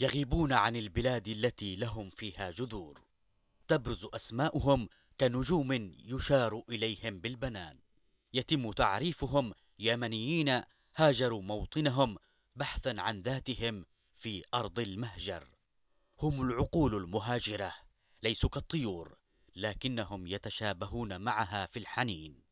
يغيبون عن البلاد التي لهم فيها جذور تبرز أسماؤهم كنجوم يشار إليهم بالبنان يتم تعريفهم يمنيين هاجروا موطنهم بحثا عن ذاتهم في أرض المهجر هم العقول المهاجرة ليسوا كالطيور لكنهم يتشابهون معها في الحنين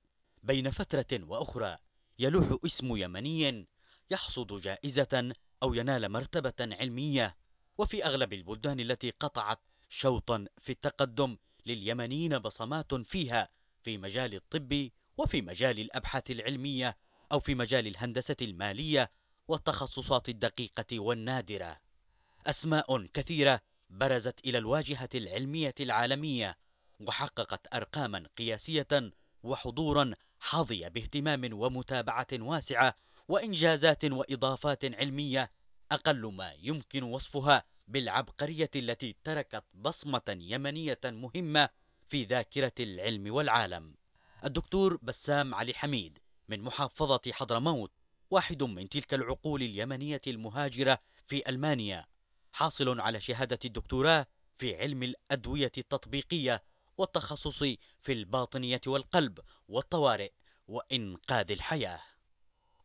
بين فترة وأخرى يلوح اسم يمني يحصد جائزة أو ينال مرتبة علمية وفي أغلب البلدان التي قطعت شوطا في التقدم لليمنيين بصمات فيها في مجال الطب وفي مجال الأبحاث العلمية أو في مجال الهندسة المالية والتخصصات الدقيقة والنادرة أسماء كثيرة برزت إلى الواجهة العلمية العالمية وحققت أرقاما قياسية وحضورا حظي باهتمام ومتابعة واسعة وإنجازات وإضافات علمية أقل ما يمكن وصفها بالعبقرية التي تركت بصمة يمنية مهمة في ذاكرة العلم والعالم الدكتور بسام علي حميد من محافظة حضرموت واحد من تلك العقول اليمنية المهاجرة في ألمانيا حاصل على شهادة الدكتوراه في علم الأدوية التطبيقية والتخصص في الباطنية والقلب والطوارئ وإنقاذ الحياة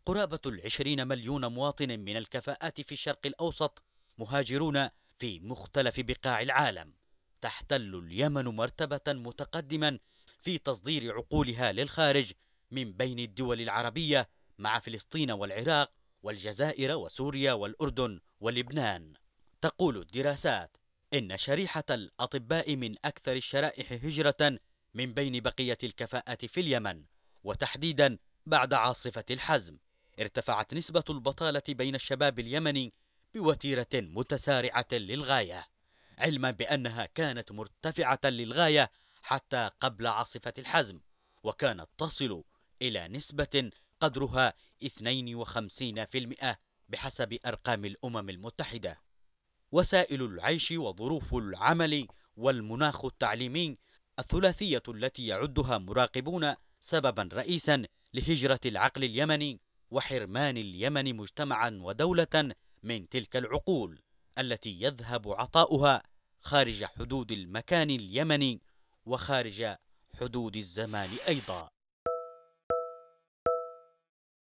قرابة العشرين مليون مواطن من الكفاءات في الشرق الأوسط مهاجرون في مختلف بقاع العالم تحتل اليمن مرتبة متقدما في تصدير عقولها للخارج من بين الدول العربية مع فلسطين والعراق والجزائر وسوريا والأردن ولبنان تقول الدراسات إن شريحة الأطباء من أكثر الشرائح هجرة من بين بقية الكفاءات في اليمن وتحديدا بعد عاصفة الحزم ارتفعت نسبة البطالة بين الشباب اليمني بوتيرة متسارعة للغاية علما بأنها كانت مرتفعة للغاية حتى قبل عاصفة الحزم وكانت تصل إلى نسبة قدرها 52% بحسب أرقام الأمم المتحدة وسائل العيش وظروف العمل والمناخ التعليمي الثلاثية التي يعدها مراقبون سببا رئيسا لهجرة العقل اليمني وحرمان اليمن مجتمعا ودولة من تلك العقول التي يذهب عطاؤها خارج حدود المكان اليمني وخارج حدود الزمان أيضا